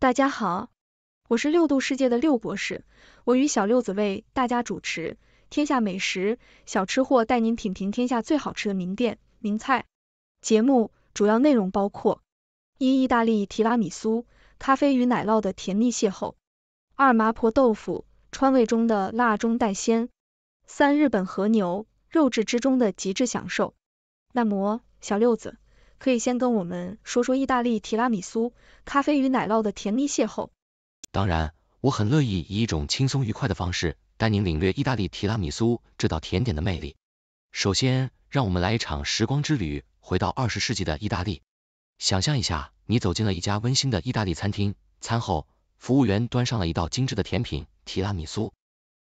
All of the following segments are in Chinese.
大家好，我是六度世界的六博士，我与小六子为大家主持《天下美食小吃货》，带您品评天下最好吃的名店名菜。节目主要内容包括：一、意大利提拉米苏，咖啡与奶酪的甜蜜邂逅；二、麻婆豆腐，川味中的辣中带鲜；三、日本和牛，肉质之中的极致享受。那么，小六子。可以先跟我们说说意大利提拉米苏，咖啡与奶酪的甜蜜邂逅。当然，我很乐意以一种轻松愉快的方式带您领略意大利提拉米苏这道甜点的魅力。首先，让我们来一场时光之旅，回到二十世纪的意大利。想象一下，你走进了一家温馨的意大利餐厅，餐后服务员端上了一道精致的甜品——提拉米苏。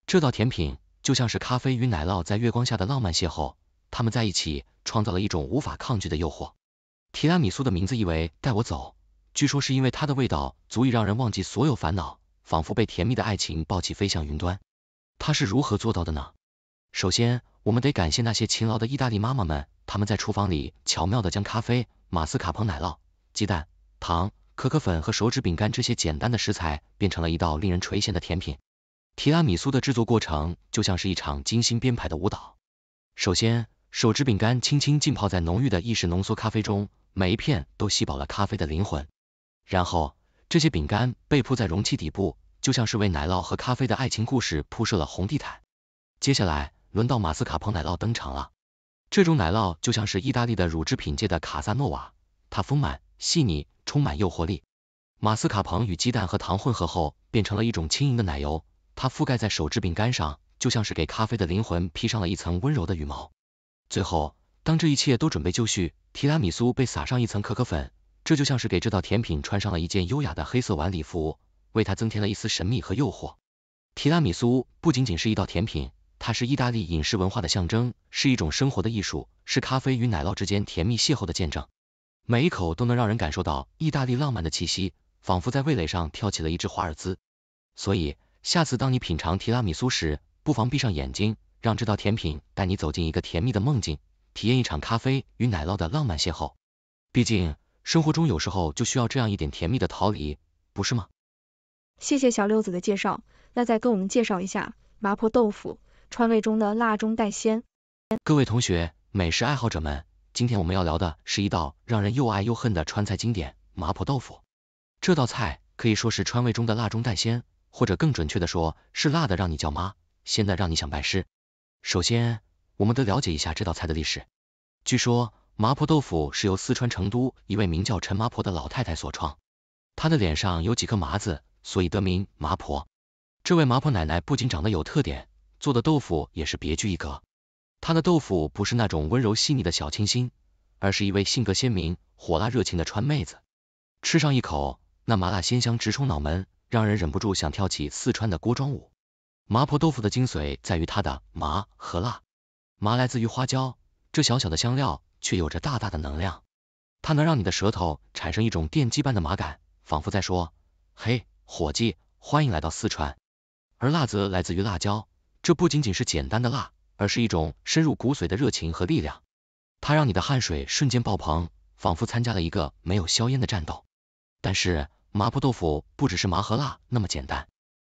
这道甜品就像是咖啡与奶酪在月光下的浪漫邂逅，它们在一起创造了一种无法抗拒的诱惑。提拉米苏的名字意为“带我走”，据说是因为它的味道足以让人忘记所有烦恼，仿佛被甜蜜的爱情抱起飞向云端。它是如何做到的呢？首先，我们得感谢那些勤劳的意大利妈妈们，她们在厨房里巧妙地将咖啡、马斯卡彭奶酪、鸡蛋、糖、可可粉和手指饼干这些简单的食材，变成了一道令人垂涎的甜品。提拉米苏的制作过程就像是一场精心编排的舞蹈。首先，手指饼干轻轻浸泡在浓郁的意式浓缩咖啡中。每一片都吸饱了咖啡的灵魂，然后这些饼干被铺在容器底部，就像是为奶酪和咖啡的爱情故事铺设了红地毯。接下来，轮到马斯卡彭奶酪登场了。这种奶酪就像是意大利的乳制品界的卡萨诺瓦，它丰满、细腻，充满诱惑力。马斯卡彭与鸡蛋和糖混合后，变成了一种轻盈的奶油，它覆盖在手制饼干上，就像是给咖啡的灵魂披上了一层温柔的羽毛。最后。当这一切都准备就绪，提拉米苏被撒上一层可可粉，这就像是给这道甜品穿上了一件优雅的黑色晚礼服，为它增添了一丝神秘和诱惑。提拉米苏不仅仅是一道甜品，它是意大利饮食文化的象征，是一种生活的艺术，是咖啡与奶酪之间甜蜜邂逅的见证。每一口都能让人感受到意大利浪漫的气息，仿佛在味蕾上跳起了一支华尔兹。所以，下次当你品尝提拉米苏时，不妨闭上眼睛，让这道甜品带你走进一个甜蜜的梦境。体验一场咖啡与奶酪的浪漫邂逅，毕竟生活中有时候就需要这样一点甜蜜的逃离，不是吗？谢谢小六子的介绍，那再跟我们介绍一下麻婆豆腐，川味中的辣中带鲜。各位同学，美食爱好者们，今天我们要聊的是一道让人又爱又恨的川菜经典——麻婆豆腐。这道菜可以说是川味中的辣中带鲜，或者更准确的说是辣的让你叫妈，鲜的让你想拜师。首先，我们得了解一下这道菜的历史。据说麻婆豆腐是由四川成都一位名叫陈麻婆的老太太所创，她的脸上有几颗麻子，所以得名麻婆。这位麻婆奶奶不仅长得有特点，做的豆腐也是别具一格。她的豆腐不是那种温柔细腻的小清新，而是一位性格鲜明、火辣热情的川妹子。吃上一口，那麻辣鲜香直冲脑门，让人忍不住想跳起四川的锅庄舞。麻婆豆腐的精髓在于它的麻和辣。麻来自于花椒，这小小的香料却有着大大的能量，它能让你的舌头产生一种电击般的麻感，仿佛在说，嘿，伙计，欢迎来到四川。而辣则来自于辣椒，这不仅仅是简单的辣，而是一种深入骨髓的热情和力量，它让你的汗水瞬间爆棚，仿佛参加了一个没有硝烟的战斗。但是麻婆豆腐不只是麻和辣那么简单，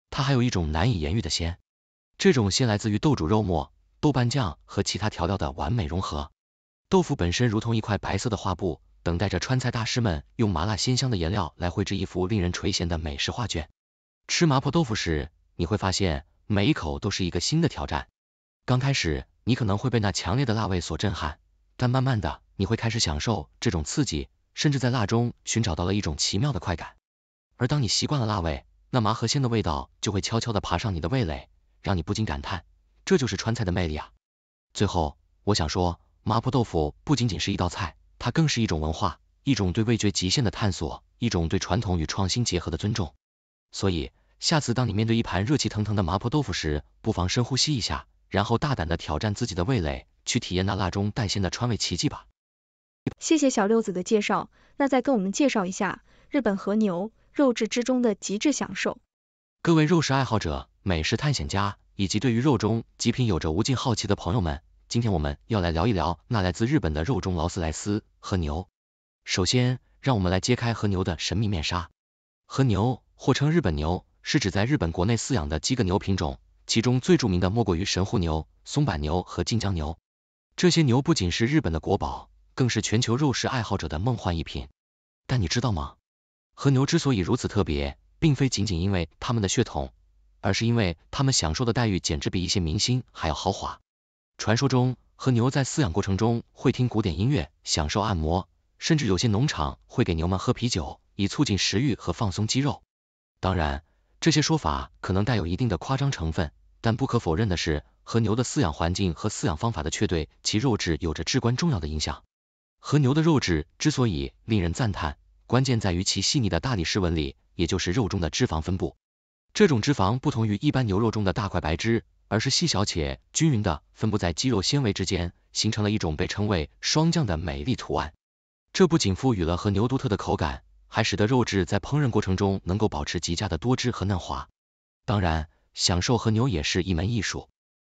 它还有一种难以言喻的鲜，这种鲜来自于豆煮肉末。豆瓣酱和其他调料的完美融合，豆腐本身如同一块白色的画布，等待着川菜大师们用麻辣鲜香的颜料来绘制一幅令人垂涎的美食画卷。吃麻婆豆腐时，你会发现每一口都是一个新的挑战。刚开始，你可能会被那强烈的辣味所震撼，但慢慢的，你会开始享受这种刺激，甚至在辣中寻找到了一种奇妙的快感。而当你习惯了辣味，那麻和鲜的味道就会悄悄地爬上你的味蕾，让你不禁感叹。这就是川菜的魅力啊！最后，我想说，麻婆豆腐不仅仅是一道菜，它更是一种文化，一种对味觉极限的探索，一种对传统与创新结合的尊重。所以，下次当你面对一盘热气腾腾的麻婆豆腐时，不妨深呼吸一下，然后大胆的挑战自己的味蕾，去体验那辣中带鲜的川味奇迹吧。谢谢小六子的介绍，那再跟我们介绍一下日本和牛，肉质之中的极致享受。各位肉食爱好者，美食探险家。以及对于肉中极品有着无尽好奇的朋友们，今天我们要来聊一聊那来自日本的肉中劳斯莱斯和牛。首先，让我们来揭开和牛的神秘面纱。和牛，或称日本牛，是指在日本国内饲养的几个牛品种，其中最著名的莫过于神户牛、松板牛和晋江牛。这些牛不仅是日本的国宝，更是全球肉食爱好者的梦幻一品。但你知道吗？和牛之所以如此特别，并非仅仅因为它们的血统。而是因为他们享受的待遇简直比一些明星还要豪华。传说中，和牛在饲养过程中会听古典音乐，享受按摩，甚至有些农场会给牛们喝啤酒，以促进食欲和放松肌肉。当然，这些说法可能带有一定的夸张成分，但不可否认的是，和牛的饲养环境和饲养方法的确对其肉质有着至关重要的影响。和牛的肉质之所以令人赞叹，关键在于其细腻的大理石纹理，也就是肉中的脂肪分布。这种脂肪不同于一般牛肉中的大块白脂，而是细小且均匀的分布在肌肉纤维之间，形成了一种被称为霜降的美丽图案。这不仅赋予了和牛独特的口感，还使得肉质在烹饪过程中能够保持极佳的多汁和嫩滑。当然，享受和牛也是一门艺术，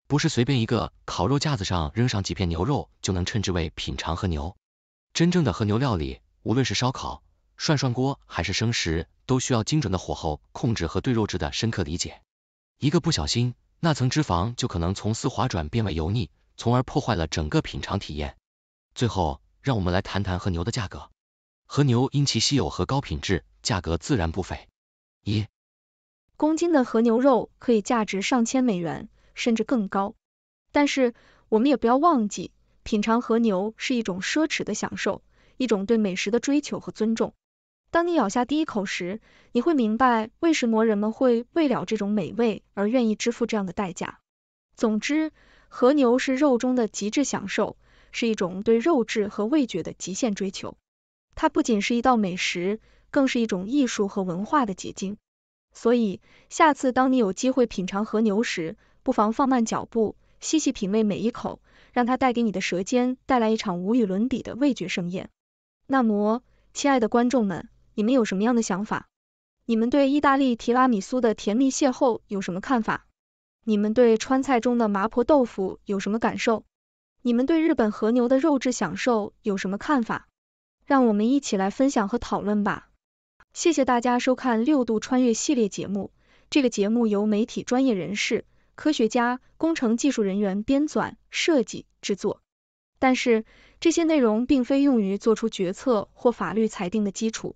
不是随便一个烤肉架子上扔上几片牛肉就能称之为品尝和牛。真正的和牛料理，无论是烧烤、涮涮锅还是生食。都需要精准的火候控制和对肉质的深刻理解。一个不小心，那层脂肪就可能从丝滑转变为油腻，从而破坏了整个品尝体验。最后，让我们来谈谈和牛的价格。和牛因其稀有和高品质，价格自然不菲，一公斤的和牛肉可以价值上千美元，甚至更高。但是，我们也不要忘记，品尝和牛是一种奢侈的享受，一种对美食的追求和尊重。当你咬下第一口时，你会明白为什么人们会为了这种美味而愿意支付这样的代价。总之，和牛是肉中的极致享受，是一种对肉质和味觉的极限追求。它不仅是一道美食，更是一种艺术和文化的结晶。所以，下次当你有机会品尝和牛时，不妨放慢脚步，细细品味每一口，让它带给你的舌尖带来一场无与伦比的味觉盛宴。那么，亲爱的观众们。你们有什么样的想法？你们对意大利提拉米苏的甜蜜邂逅有什么看法？你们对川菜中的麻婆豆腐有什么感受？你们对日本和牛的肉质享受有什么看法？让我们一起来分享和讨论吧。谢谢大家收看六度穿越系列节目。这个节目由媒体专业人士、科学家、工程技术人员编纂、设计、制作，但是这些内容并非用于做出决策或法律裁定的基础。